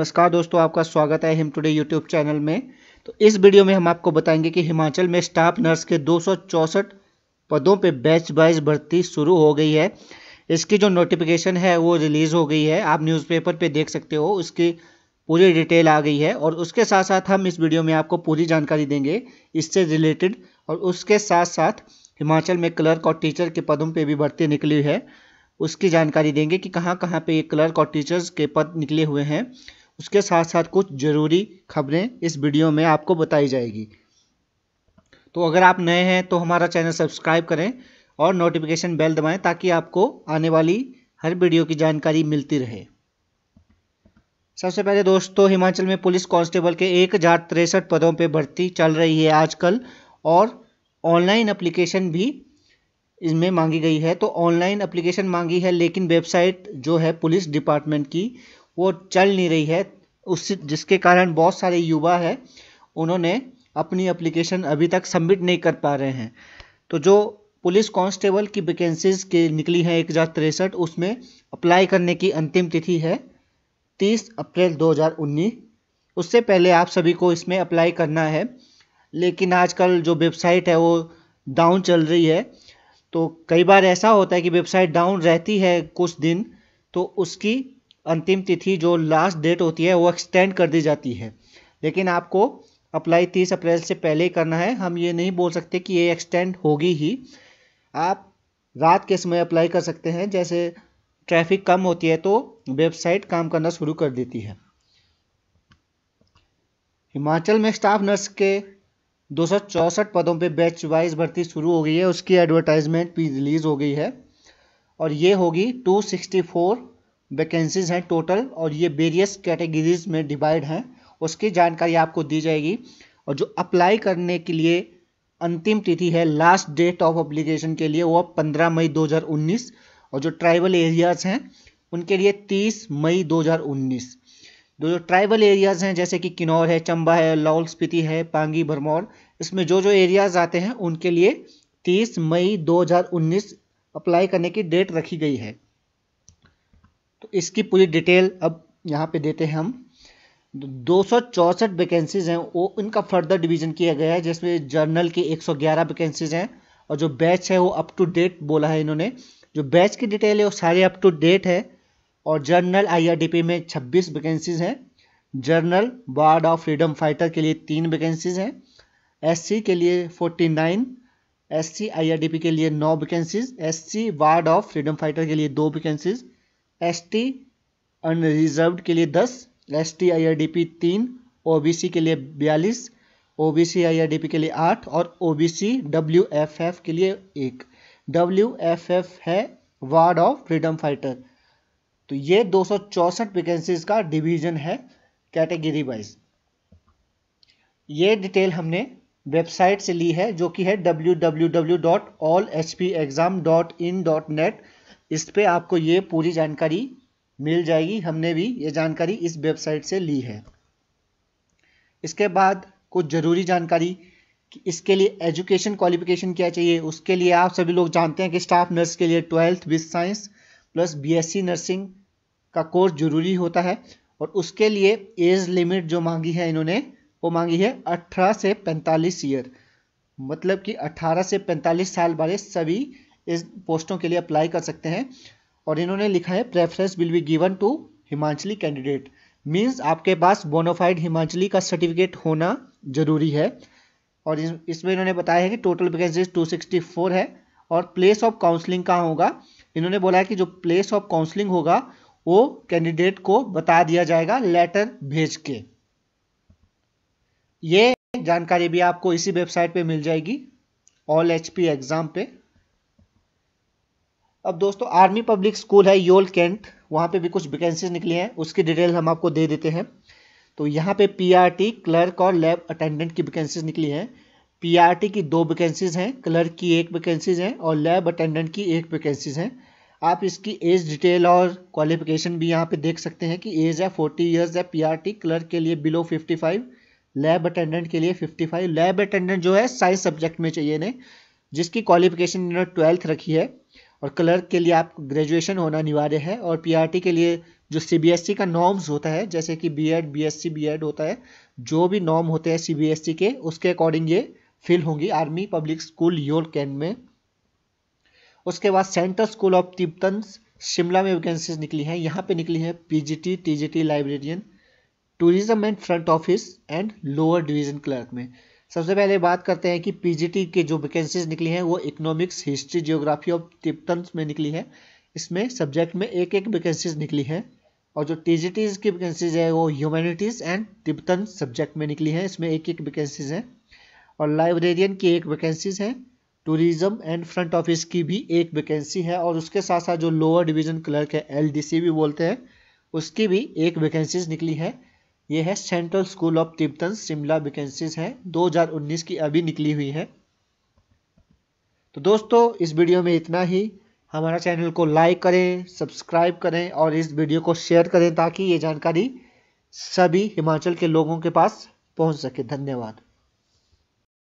नमस्कार दोस्तों आपका स्वागत है हिम टुडे यूट्यूब चैनल में तो इस वीडियो में हम आपको बताएंगे कि हिमाचल में स्टाफ नर्स के दो पदों पर बैच वाइज भर्ती शुरू हो गई है इसकी जो नोटिफिकेशन है वो रिलीज़ हो गई है आप न्यूज़पेपर पे देख सकते हो उसकी पूरी डिटेल आ गई है और उसके साथ साथ हम इस वीडियो में आपको पूरी जानकारी देंगे इससे रिलेटेड और उसके साथ साथ हिमाचल में क्लर्क और टीचर के पदों पर भी भर्ती निकली है उसकी जानकारी देंगे कि कहाँ कहाँ पे ये क्लर्क और टीचर्स के पद निकले हुए हैं उसके साथ साथ कुछ ज़रूरी खबरें इस वीडियो में आपको बताई जाएगी तो अगर आप नए हैं तो हमारा चैनल सब्सक्राइब करें और नोटिफिकेशन बेल दबाएं ताकि आपको आने वाली हर वीडियो की जानकारी मिलती रहे सबसे पहले दोस्तों हिमाचल में पुलिस कांस्टेबल के एक हज़ार तिरसठ पदों पर भर्ती चल रही है आजकल और ऑनलाइन अप्लीकेशन भी इसमें मांगी गई है तो ऑनलाइन एप्लीकेशन मांगी है लेकिन वेबसाइट जो है पुलिस डिपार्टमेंट की वो चल नहीं रही है उस जिसके कारण बहुत सारे युवा है उन्होंने अपनी एप्लीकेशन अभी तक सबमिट नहीं कर पा रहे हैं तो जो पुलिस कांस्टेबल की वैकेंसीज के निकली हैं एक हज़ार तिरसठ उसमें अप्लाई करने की अंतिम तिथि है तीस अप्रैल 2019 उससे पहले आप सभी को इसमें अप्लाई करना है लेकिन आजकल जो वेबसाइट है वो डाउन चल रही है तो कई बार ऐसा होता है कि वेबसाइट डाउन रहती है कुछ दिन तो उसकी अंतिम तिथि जो लास्ट डेट होती है वो एक्सटेंड कर दी जाती है लेकिन आपको अप्लाई तीस अप्रैल से पहले ही करना है हम ये नहीं बोल सकते कि ये एक्सटेंड होगी ही आप रात के समय अप्लाई कर सकते हैं जैसे ट्रैफिक कम होती है तो वेबसाइट काम करना शुरू कर देती है हिमाचल में स्टाफ नर्स के दो पदों पे बैच वाइज भर्ती शुरू हो गई है उसकी एडवर्टाइजमेंट भी रिलीज़ हो गई है और ये होगी 264 वैकेंसीज हैं टोटल और ये वेरियस कैटेगरीज में डिवाइड हैं उसकी जानकारी आपको दी जाएगी और जो अप्लाई करने के लिए अंतिम तिथि है लास्ट डेट ऑफ अप्लीकेशन के लिए वो पंद्रह मई 2019 और जो ट्राइबल एरियाज हैं उनके लिए 30 मई 2019 जो जो ट्राइबल एरियाज हैं जैसे कि किन्नौर है चंबा है लाहौल स्पीति है पांगी भरमौर इसमें जो जो एरियाज आते हैं उनके लिए 30 मई 2019 अप्लाई करने की डेट रखी गई है तो इसकी पूरी डिटेल अब यहाँ पे देते हैं हम दो सौ चौंसठ वैकेंसीज हैं वो उनका फर्दर डिवीजन किया गया है जिसमें जर्नल की 111 वैकेंसीज हैं और जो बैच है वो अप टू डेट बोला है इन्होंने जो बैच की डिटेल है वो सारे अप टू डेट है और जर्नल आईआरडीपी में 26 वैकेंसीज हैं general ward of freedom fighter के लिए तीन वैकेंसीज हैं एस के लिए 49 एससी आईआरडीपी के लिए नौ vacancies C ward of freedom fighter के लिए दो वैकेंसीज एस टी अनरिजर्व के लिए दस S T I R D P तीन ओ बी सी के लिए बयालीस O B C I R D P के लिए आठ और O B C W F F के लिए एक डब्ल्यू एफ एफ है वार्ड ऑफ फ्रीडम फाइटर तो ये दो सौ चौसठ वैकेंसीज का डिवीजन है कैटेगरी वाइज ये डिटेल हमने वेबसाइट से ली है जो कि है W W W dot all H P exam dot in dot net इस पर आपको ये पूरी जानकारी मिल जाएगी हमने भी ये जानकारी इस वेबसाइट से ली है इसके बाद कुछ ज़रूरी जानकारी कि इसके लिए एजुकेशन क्वालिफिकेशन क्या चाहिए उसके लिए आप सभी लोग जानते हैं कि स्टाफ नर्स के लिए twelfth with science plus BSc nursing का कोर्स जरूरी होता है और उसके लिए एज लिमिट जो मांगी है इन्होंने वो मांगी है 18 से 45 ईयर मतलब कि 18 से 45 साल वाले सभी इस पोस्टों के लिए अप्लाई कर सकते हैं और इन्होंने लिखा है preference will be given to Himachali candidate means आपके पास बोनोफाइड हिमाचली का सर्टिफिकेट होना जरूरी है और इसमें इन्होंने बताया है कि टोटल वैकेंसीज 264 है और प्लेस ऑफ काउंसलिंग कहाँ होगा इन्होंने बोला है कि जो प्लेस ऑफ काउंसलिंग होगा वो कैंडिडेट को बता दिया जाएगा लेटर भेज के ये जानकारी भी आपको इसी वेबसाइट पे मिल जाएगी ऑल एच पी एग्ज़ाम पे अब दोस्तों आर्मी पब्लिक स्कूल है योल कैंट वहाँ पे भी कुछ वैकेंसीज निकली हैं उसकी डिटेल हम आपको दे देते हैं तो यहाँ पे पीआरटी क्लर्क और लैब अटेंडेंट की वैकेंसीज निकली हैं पीआरटी की दो वैकेंसीज हैं क्लर्क की एक वैकेंसीज हैं और लैब अटेंडेंट की एक वैकेंसीज हैं आप इसकी एज डिटेल और क्वालिफिकेशन भी यहाँ पर देख सकते हैं कि एज है फोर्टी ईयर्स है पी क्लर्क के लिए below fifty five lab attendant के लिए फिफ्टी फाइव लैब अटेंडेंट जो है साइंस सब्जेक्ट में चाहिए इन्हें जिसकी क्वालिफिकेशन इन्होंने ट्वेल्थ रखी है और क्लर्क के लिए आपको ग्रेजुएशन होना अनिवार्य है और पीआरटी के लिए जो सीबीएसई e का नॉर्म्स होता है जैसे कि बीएड बीएससी बीएड होता है जो भी नॉर्म होते हैं सीबीएसई e के उसके अकॉर्डिंग ये फिल होंगी आर्मी पब्लिक स्कूल योर कैन में उसके बाद central school of Tibetan Shimla में वैकेंसीज निकली हैं यहाँ पे निकली है P TGT librarian tourism and front office and lower division clerk में सबसे पहले बात करते हैं कि पीजीटी के जो वैकेंसीज निकली हैं वो इकोनॉमिक्स हिस्ट्री जियोग्राफी और टिप्टन में निकली है इसमें सब्जेक्ट में एक एक वैकेंसीज निकली हैं और जो टी की वैकेंसीज है वो ह्यूमैनिटीज़ एंड टिप्टन सब्जेक्ट में निकली हैं इसमें एक एक वैकेंसीज हैं और लाइब्रेरियन की एक वैकेंसीज है टूरिज्म एंड फ्रंट ऑफिस की भी एक वैकेंसी है और उसके साथ साथ जो लोअर डिवीजन क्लर्क है एल भी बोलते हैं उसकी भी एक वैकेंसीज निकली है ये है central school of Tibetan Shimla vacancies है 2019 की अभी निकली हुई है तो दोस्तों इस वीडियो में इतना ही हमारा चैनल को लाइक करें सब्सक्राइब करें और इस वीडियो को शेयर करें ताकि ये जानकारी सभी हिमाचल के लोगों के पास पहुंच सके धन्यवाद